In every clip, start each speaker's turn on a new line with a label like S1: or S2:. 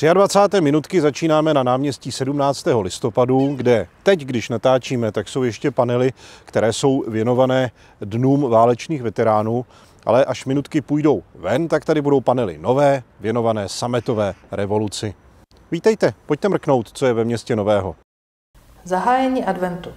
S1: 23. minutky začínáme na náměstí 17. listopadu, kde teď, když natáčíme, tak jsou ještě panely, které jsou věnované dnům válečných veteránů, ale až minutky půjdou ven, tak tady budou panely nové, věnované sametové revoluci. Vítejte, pojďte mrknout, co je ve městě nového.
S2: Zahájení adventu.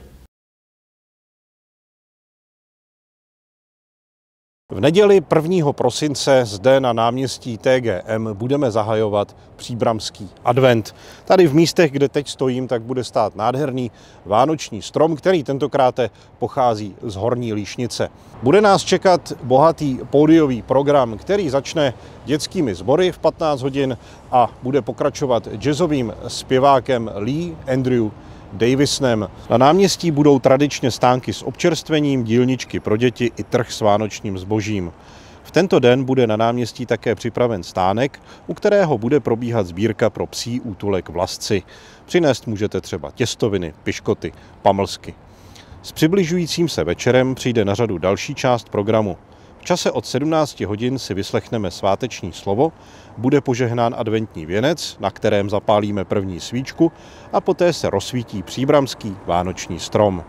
S1: V neděli 1. prosince zde na náměstí TGM budeme zahajovat příbramský advent. Tady v místech, kde teď stojím, tak bude stát nádherný vánoční strom, který tentokrát pochází z Horní Líšnice. Bude nás čekat bohatý pódiový program, který začne dětskými sbory v 15 hodin a bude pokračovat jazzovým zpěvákem Lee Andrew Davisnem. Na náměstí budou tradičně stánky s občerstvením, dílničky pro děti i trh s vánočním zbožím. V tento den bude na náměstí také připraven stánek, u kterého bude probíhat sbírka pro psí útulek vlasci. Přinést můžete třeba těstoviny, piškoty, pamlsky. S přibližujícím se večerem přijde na řadu další část programu. V čase od 17 hodin si vyslechneme sváteční slovo, bude požehnán adventní věnec, na kterém zapálíme první svíčku a poté se rozsvítí příbramský vánoční strom.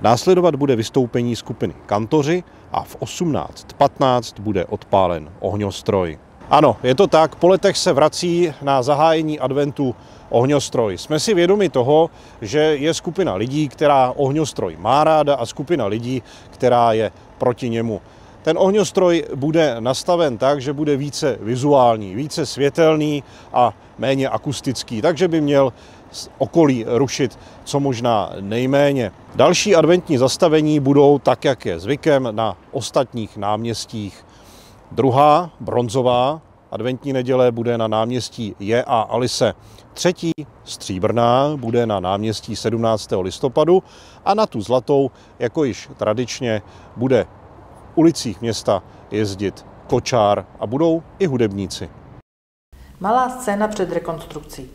S1: Následovat bude vystoupení skupiny kantoři a v 18.15 bude odpálen ohňostroj. Ano, je to tak, po letech se vrací na zahájení adventu ohňostroj. Jsme si vědomi toho, že je skupina lidí, která ohňostroj má ráda a skupina lidí, která je proti němu. Ten ohňostroj bude nastaven tak, že bude více vizuální, více světelný a méně akustický, takže by měl okolí rušit co možná nejméně. Další adventní zastavení budou, tak jak je zvykem, na ostatních náměstích. Druhá, bronzová, adventní neděle bude na náměstí Je a Alise. Třetí, stříbrná, bude na náměstí 17. listopadu a na tu zlatou, jako již tradičně, bude ulicích města jezdit kočár a budou i hudebníci.
S2: Malá scéna před rekonstrukcí.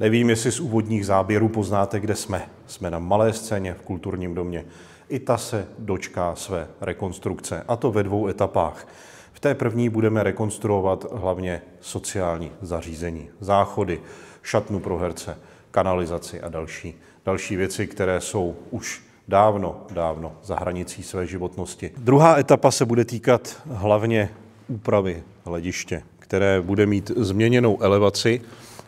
S1: Nevím, jestli z úvodních záběrů poznáte, kde jsme. Jsme na malé scéně v kulturním domě. I ta se dočká své rekonstrukce, a to ve dvou etapách. V té první budeme rekonstruovat hlavně sociální zařízení, záchody, šatnu pro herce, kanalizaci a další další věci, které jsou už dávno, dávno za hranicí své životnosti. Druhá etapa se bude týkat hlavně úpravy hlediště, které bude mít změněnou elevaci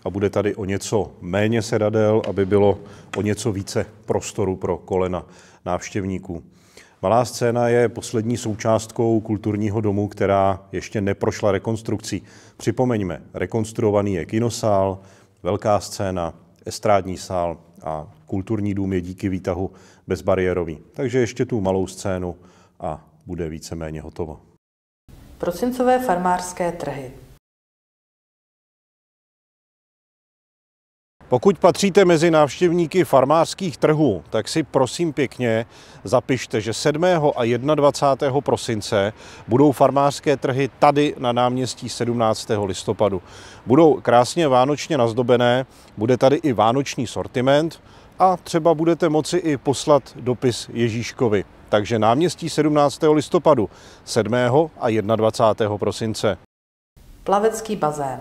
S1: a bude tady o něco méně sedadel, aby bylo o něco více prostoru pro kolena návštěvníků. Malá scéna je poslední součástkou kulturního domu, která ještě neprošla rekonstrukcí. Připomeňme, rekonstruovaný je kinosál, velká scéna, estrádní sál, a kulturní dům je díky výtahu bezbariérový. Takže ještě tu malou scénu a bude víceméně hotovo.
S2: Prosincové farmářské trhy.
S1: Pokud patříte mezi návštěvníky farmářských trhů, tak si prosím pěkně zapište, že 7. a 21. prosince budou farmářské trhy tady na náměstí 17. listopadu. Budou krásně vánočně nazdobené, bude tady i vánoční sortiment a třeba budete moci i poslat dopis Ježíškovi. Takže náměstí 17. listopadu, 7. a 21. prosince.
S2: Plavecký bazén.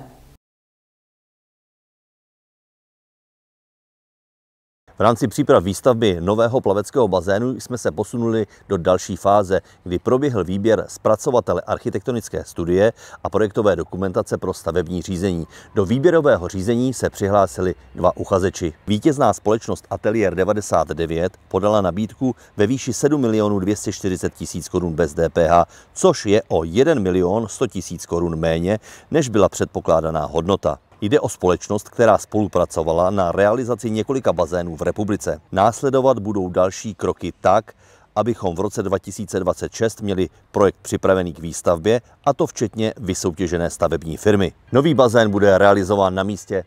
S2: V rámci příprav výstavby nového plaveckého bazénu jsme se posunuli do další fáze, kdy proběhl výběr zpracovatele architektonické studie a projektové dokumentace pro stavební řízení. Do výběrového řízení se přihlásili dva uchazeči. Vítězná společnost Atelier 99 podala nabídku ve výši 7 milionů 240 tisíc korun bez DPH, což je o 1 milion 100 tisíc korun méně, než byla předpokládaná hodnota. Jde o společnost, která spolupracovala na realizaci několika bazénů v republice. Následovat budou další kroky tak, abychom v roce 2026 měli projekt připravený k výstavbě, a to včetně vysoutěžené stavební firmy. Nový bazén bude realizován na místě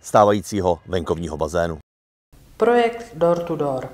S2: stávajícího venkovního bazénu. Projekt Door to Door.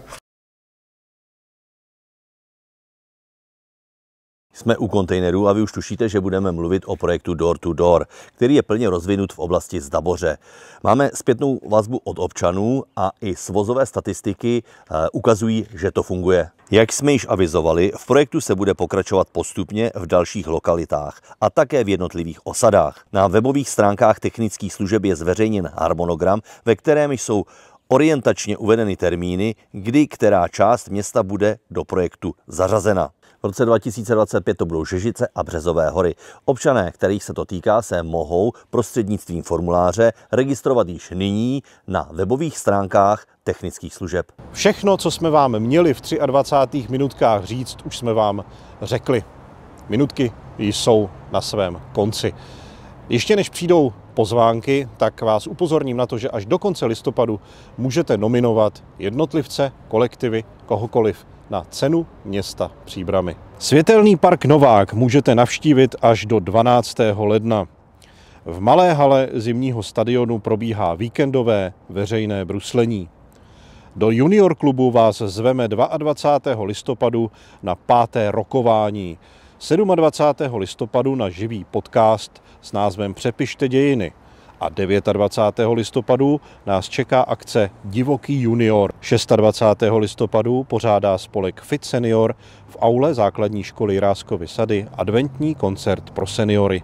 S2: Jsme u kontejnerů a vy už tušíte, že budeme mluvit o projektu Door to Door, který je plně rozvinut v oblasti Zdaboře. Máme zpětnou vazbu od občanů a i svozové statistiky eh, ukazují, že to funguje. Jak jsme již avizovali, v projektu se bude pokračovat postupně v dalších lokalitách a také v jednotlivých osadách. Na webových stránkách technických služeb je zveřejněn harmonogram, ve kterém jsou orientačně uvedeny termíny, kdy která část města bude do projektu zařazena. V roce 2025 to budou Žežice a Březové hory. Občané, kterých se to týká, se mohou prostřednictvím formuláře registrovat již nyní na webových stránkách technických
S1: služeb. Všechno, co jsme vám měli v 23 minutkách říct, už jsme vám řekli. Minutky jsou na svém konci. Ještě než přijdou pozvánky, tak vás upozorním na to, že až do konce listopadu můžete nominovat jednotlivce, kolektivy, kohokoliv na cenu města Příbramy. Světelný park Novák můžete navštívit až do 12. ledna. V malé hale zimního stadionu probíhá víkendové veřejné bruslení. Do junior klubu vás zveme 22. listopadu na páté rokování, 27. listopadu na živý podcast s názvem Přepište dějiny – a 29. listopadu nás čeká akce Divoký junior. 26. listopadu pořádá spolek Fit Senior v aule základní školy Ráskovy Sady adventní koncert pro seniory.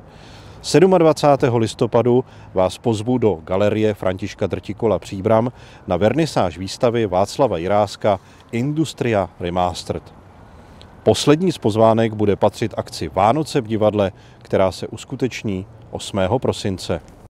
S1: 27. listopadu vás pozvu do galerie Františka Drtikola Příbram na vernisáž výstavy Václava Jiráska Industria Remastered. Poslední z pozvánek bude patřit akci Vánoce v divadle, která se uskuteční 8. prosince.